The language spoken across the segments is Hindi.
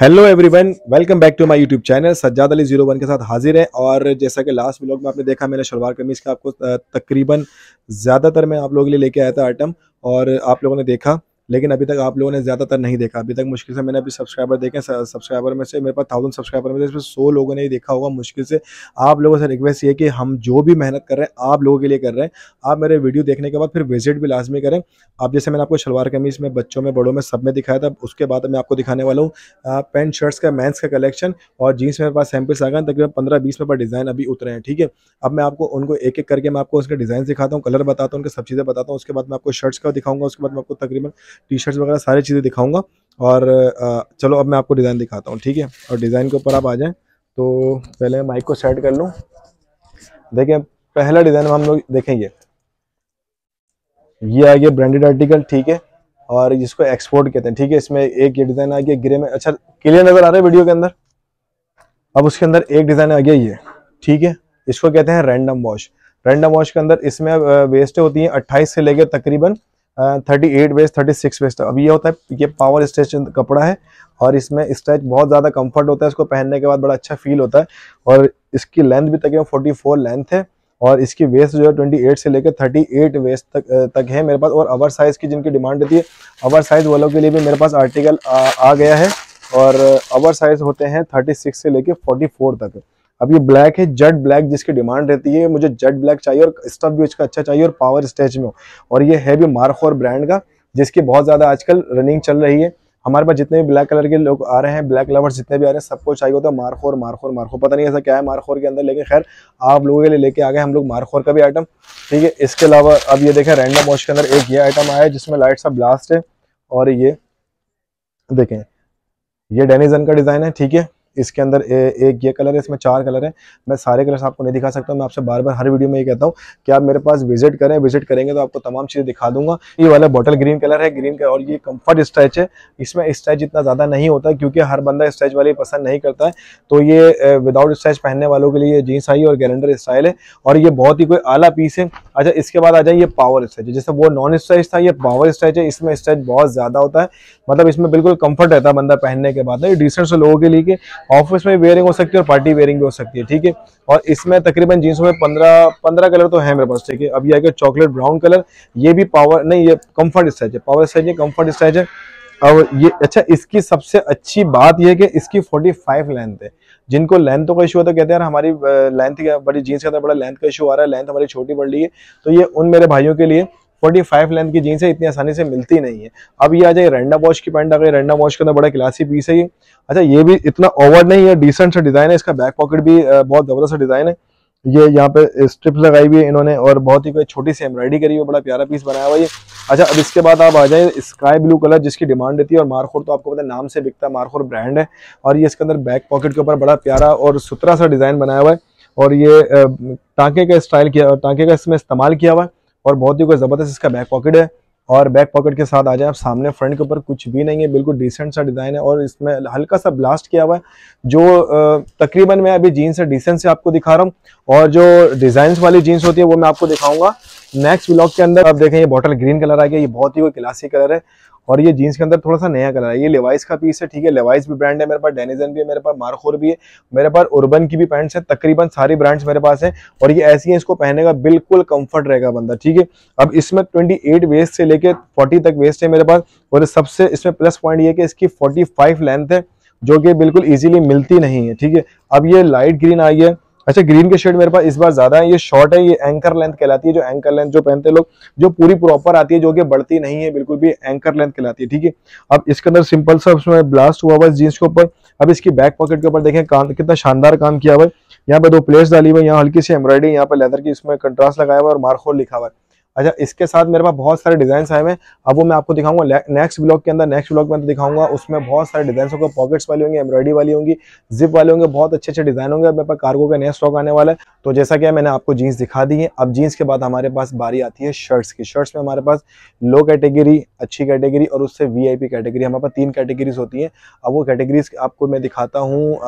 hello everyone welcome back to my YouTube channel Sajjad Ali zero one के साथ हाजिर है और जैसा कि लास्ट व्लॉग में आपने देखा मैंने शलवार कमीज का आपको तकरीबन ज़्यादातर मैं आप लोगों के लिए लेके आया था आइटम और आप लोगों ने देखा लेकिन अभी तक आप लोगों ने ज़्यादातर नहीं देखा अभी तक मुश्किल से मैंने अभी सब्सक्राइबर देखे सब्सक्राइबर में से मेरे पास थाउजेंड सब्सक्राइबर में से इसमें सौ लोगों ने ही देखा होगा मुश्किल से आप लोगों से रिक्वेस्ट ये कि हम जो भी मेहनत कर रहे हैं आप लोगों के लिए कर रहे हैं आप मेरे वीडियो देखने के बाद फिर विजिट भी लाजमी करें आप जैसे मैंने आपको शलवार कमीज में बच्चों में बड़ों में सब में दिखाया था उसके बाद मैं आपको दिखाने वाला हूँ पेंट शर्ट्स का मैंस का कलेक्शन और जीन्स मेरे पास सैम्पल्स आ गए तकरीबन पंद्रह बीस में पर डिज़ाइन अभी उतरे हैं ठीक है अब मैं आपको उनको एक एक करके मैं आपको उसके डिज़ाइन दिखाता हूँ कलर बताता हूँ उनके सब चीज़ें बताता हूँ उसके बाद मैं आपको शर्ट्स का दिखाऊंगा उसके बाद मैं आपको तकरीबन टी शर्ट्स वगैरह सारी चीज़ें दिखाऊंगा और चलो अब मैं आपको डिज़ाइन दिखाता हूँ ठीक है और डिज़ाइन के ऊपर आप आ जाएँ तो पहले माइक को सेट कर लूँ देखें पहला डिज़ाइन हम लोग देखेंगे ये आ गया ब्रांडेड आर्टिकल ठीक है और जिसको एक्सपोर्ट कहते हैं ठीक है इसमें एक ये डिज़ाइन आ गया ग्रे में अच्छा क्लियर नज़र आ रहा है वीडियो के अंदर अब उसके अंदर एक डिज़ाइन आ गया ये ठीक है इसको कहते हैं रैंडम वॉश रैंडम वॉश के अंदर इसमें वेस्ट होती है अट्ठाईस से लेकर तकरीबन thirty eight waist thirty six waist तो अब ये होता है ये पावर स्ट्रेच कपड़ा है और इसमें स्ट्रेच बहुत ज़्यादा कंफर्ट होता है इसको पहनने के बाद बड़ा अच्छा फील होता है और इसकी लेंथ भी तकरीबन फोर्टी फोर लेंथ है और इसकी वेस्ट जो है ट्वेंटी एट से लेकर थर्टी एट वेस्ट तक तक है मेरे पास और अवर साइज़ की जिनकी डिमांड रहती है अवर साइज़ वालों के लिए भी मेरे पास आर्टिकल आ, आ गया है और अवर साइज़ होते हैं थर्टी सिक्स से लेकर फोर्टी फोर तक अब ये ब्लैक है जेड ब्लैक जिसकी डिमांड रहती है मुझे जेड ब्लैक चाहिए और स्टफ भी उसका अच्छा चाहिए और पावर स्टेज में हो और ये है भी मार्खोर ब्रांड का जिसकी बहुत ज़्यादा आजकल रनिंग चल रही है हमारे पास जितने भी ब्लैक कलर के लोग आ रहे हैं ब्लैक लवर्स जितने भी आ रहे हैं सबको चाहिए होता है मारखोर मारखोर मारखोर पता नहीं ऐसा क्या है मारखोर के अंदर लेकिन खैर आप लोगों के लिए लेके आ गए हम लोग मारखोर का भी आइटम ठीक है इसके अलावा अब ये देखें रैंडम वॉश के अंदर एक ये आइटम आया है जिसमें लाइट सा ब्लास्ट है और ये देखें ये डेनिजन का डिज़ाइन है ठीक है इसके अंदर ए, एक ये कलर है इसमें चार कलर है मैं सारे कलर्स आपको नहीं दिखा सकता मैं आपसे बार बार हर वीडियो में ये कहता हूँ कि आप मेरे पास विजिट करें विजिट करेंगे तो आपको तमाम चीज़ें दिखा दूंगा ये वाला बॉटल ग्रीन कलर है ग्रीन कलर और ये कम्फर्ट स्ट्रेच है इसमें स्ट्रेच इतना ज़्यादा नहीं होता क्योंकि हर बंदा स्ट्रेच वाले पसंद नहीं करता है तो ये विदाउट स्ट्रेच पहनने वालों के लिए जीन्स आई और गैलेंडर स्टाइल है और ये बहुत ही कोई आला पीस है अच्छा इसके बाद आ जाए ये पावर स्ट्रेच है जैसे वो नॉन स्ट्रेच था ये पावर स्ट्रेच है इसमें स्ट्रेच बहुत ज़्यादा होता है मतलब इसमें बिल्कुल कंफर्ट रहता है बंदा पहनने के बाद ये डिसेंट से लोगों के लिए ऑफिस में वेयरिंग हो सकती है और पार्टी वेयरिंग भी हो सकती है ठीक है और इसमें तकरीबन जीन्सों में पंद्रह पंद्रह कलर तो है मेरे पास ठीक है अभी आ गया चॉकलेट ब्राउन कलर ये भी पावर नहीं ये कम्फर्ट स्टाइज है पावर स्टाइज है कम्फर्ट स्टाइज है और ये अच्छा इसकी सबसे अच्छी बात यह है कि इसकी 45 लेंथ है जिनको लेंथ का इशू होता है तो कहते हैं यार हमारी लेंथ बड़ी जीन्स का बड़ा लेंथ का इशू आ रहा है लेंथ हमारी छोटी बढ़ रही है तो ये उन मेरे भाइयों के लिए फोर्टी फाइव लेंथ की जीन्स है इतनी आसानी से मिलती नहीं है अब ये आ जाए रेंडा वॉश की पैंट आ गई रेंडा वॉश के अंदर बड़ा क्लासी पीस है ये अच्छा ये भी इतना ओवर नहीं है डिसेंट सा डिजाइन है इसका बैक पॉकेट भी बहुत जबरदस्त डिजाइन है ये यहाँ पे स्ट्रिप लगाई हुई है इन्होंने और बहुत ही कोई छोटी सी एम्ब्रॉयडरी करी हुई बड़ा प्यारा पीस बनाया हुआ ये अच्छा अब इसके बाद आप आ जाए स्काई ब्लू कलर जिसकी डिमांड रहती है और मारखोर तो आपको पता है नाम से बिकता है मारखोर ब्रांड है और ये इसके अंदर बैक पॉकेट के ऊपर बड़ा प्यारा और सुथरा सा डिजाइन बनाया हुआ है और ये टांके का स्टाइल किया टांके का इसमें इस्तेमाल किया हुआ है और बहुत ही कोई ज़बरदस्त इसका बैक पॉकेट है और बैक पॉकेट के साथ आ जाए आप सामने फ्रंट के ऊपर कुछ भी नहीं है बिल्कुल डिसेंट सा डिज़ाइन है और इसमें हल्का सा ब्लास्ट किया हुआ है जो तकरीबन मैं अभी जीन्स है डिसेंट से आपको दिखा रहा हूँ और जो डिज़ाइन वाली जीन्स होती है वो मैं आपको दिखाऊंगा नेक्स्ट ब्लॉग के अंदर आप देखें ये बॉटल ग्रीन कलर आ गया ये बहुत ही कोई क्लासिक कलर है और ये जीन्स के अंदर थोड़ा सा नया कलर है ये लेवाइस का पीस है ठीक है लेवाइस भी ब्रांड है मेरे पास डेनिजन भी है मेरे पास मारखोर भी है मेरे पास उर्बन की भी पैंट्स है तकरीबन सारी ब्रांड्स मेरे पास है और ये ऐसी है इसको पहने का बिल्कुल कम्फर्ट रहेगा बंदा ठीक है अब इसमें ट्वेंटी वेस्ट से लेकर फोर्टी तक वेस्ट है मेरे पास और सबसे इसमें प्लस पॉइंट ये कि इसकी फोर्टी लेंथ है जो कि बिल्कुल ईजिली मिलती नहीं है ठीक है अब ये लाइट ग्रीन आई है अच्छा ग्रीन के शेड मेरे पास इस बार ज्यादा है ये शॉर्ट है ये एंकर लेंथ कहलाती है जो एंकर लेंथ जो पहनते लोग जो पूरी प्रॉपर आती है जो कि बढ़ती नहीं है बिल्कुल भी एंकर लेंथ कहलाती है ठीक है अब इसके अंदर सिंपल सा उसमें ब्लास्ट हुआ हुआ जीन्स के ऊपर अब इसकी बैक पॉकेट के ऊपर देखें काम कितना शानदार काम किया हुआ है यहाँ पे दो प्लेस डाली हुई है यहाँ हल्की सी एम्ब्रॉयडरी यहाँ पे लेदर की इसमें कंट्रास्ट लगाया हुआ है और मारखोल लिखा हुआ है अच्छा इसके साथ मेरे पास बहुत सारे डिजाइन आए हुए हैं अब वो मैं आपको दिखाऊंगा नेक्स्ट ब्लॉग के अंदर नेक्स्ट ब्लॉग में तो दिखाऊंगा उसमें बहुत सारे डिजाइन होंगे पॉकेट्स वाली होंगी एम्ब्रॉयडरी वाली होंगी जिप वाले होंगे बहुत अच्छे अच्छे डिजाइन होंगे मेरे पास कार्गो का नया स्टॉक आने वाला है तो जैसा कि मैंने आपको जीन्स दिखा दी है अब जीन्स के बाद हमारे पास बारी आती है शर्ट्स की शर्ट्स में हमारे पास लो कैटेगरी अच्छी कैटेगरी और उससे वी कैटेगरी हमारे पास तीन कैटेगरीज होती है अब वो कैटेगरीज आपको मैं दिखाता हूँ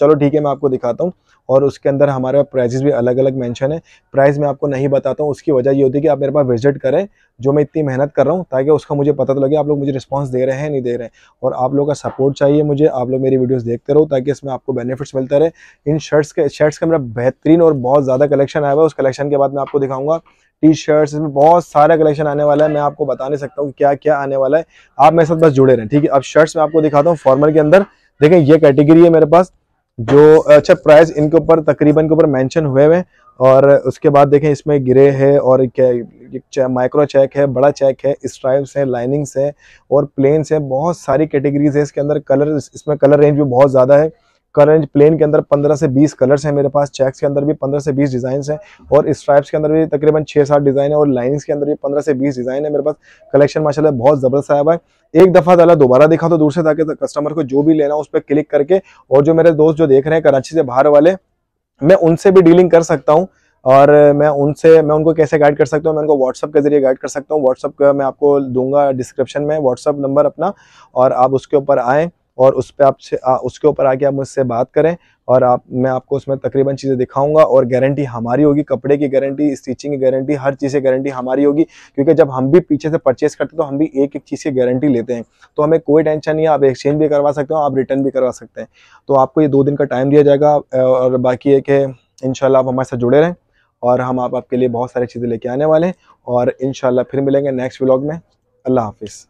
चलो ठीक है मैं आपको दिखाता हूँ और उसके अंदर हमारे प्राइजेस भी अलग अलग मेंशन है प्राइस मैं आपको नहीं बताता हूँ उसकी वजह ये होती है कि आप मेरे पास विजिट करें जो मैं इतनी मेहनत कर रहा हूँ ताकि उसका मुझे पता तो लगे आप लोग मुझे रिस्पॉन्स दे रहे हैं नहीं दे रहे हैं और आप लोग का सपोर्ट चाहिए मुझे आप लोग मेरी वीडियोस देखते रहो ताकि इसमें आपको बेनिफिट्स मिलता रहे इन शर्ट्स के शर्ट्स का मेरा बेहतरीन और बहुत ज़्यादा कलेक्शन आया हुआ है उस कलेक्शन के बाद मैं आपको दिखाऊंगा टी शर्ट्स इसमें बहुत सारा कलेक्शन आने वाला है मैं आपको बता नहीं सकता हूँ क्या क्या आने वाला है आप मेरे साथ बस जुड़े रहें ठीक है अब शर्ट्स मैं आपको दिखाता हूँ फॉर्मल के अंदर देखें ये कैटेगरी है मेरे पास जो अच्छा प्राइस इनके ऊपर तकरीबन के ऊपर मेंशन हुए हुए हैं और उसके बाद देखें इसमें ग्रे है और माइक्रो चेक है बड़ा चेक है स्ट्राइप्स है लाइनिंग्स है और प्लेन्स है बहुत सारी कैटेगरीज है इसके अंदर कलर इसमें कलर रेंज भी बहुत ज़्यादा है रेंज प्लेन के अंदर 15 से 20 कलर्स हैं मेरे पास चेक्स के अंदर भी 15 से 20 डिज़ाइन हैं और स्ट्राइप्स के अंदर भी तकरीबन 6-7 डिज़ाइन है और लाइनिंग्स के अंदर भी 15 से 20 डिज़ाइन है मेरे पास कलेक्शन माशाल्लाह बहुत ज़बरदस्त आया हुआ है एक दफ़ा ज़्यादा दोबारा देखा तो दूर से ताकि कस्टमर को जो भी लेना उस पर क्लिक करके और जो मेरे दोस्त जो देख रहे हैं कराची से बाहर वाले मैं उनसे भी डीलिंग कर सकता हूँ और मैं उनसे मैं उनको कैसे गाइड कर सकता हूँ मैं उनको व्हाट्सअप के जरिए गाइड कर सकता हूँ व्हाट्सअप का मैं आपको दूंगा डिस्क्रिप्शन में व्हाट्सअप नंबर अपना और आप उसके ऊपर आएँ और उस पर आपसे उसके ऊपर आके आप मुझसे बात करें और आप मैं आपको उसमें तकरीबन चीज़ें दिखाऊंगा और गारंटी हमारी होगी कपड़े की गारंटी स्टिचिंग की गारंटी हर चीज़ की गारंटी हमारी होगी क्योंकि जब हम भी पीछे से परचेस करते हैं तो हम भी एक एक चीज़ की गारंटी लेते हैं तो हमें कोई टेंशन नहीं है आप एक्सचेंज भी करवा सकते हो आप रिटर्न भी करवा सकते हैं तो आपको ये दो दिन का टाइम दिया जाएगा और बाकी एक है कि इन आप हमारे साथ जुड़े रहें और हम आप आपके लिए बहुत सारी चीज़ें लेके आने वाले हैं और इन फिर मिलेंगे नेक्स्ट व्लॉग में अल्लाह हाफिज़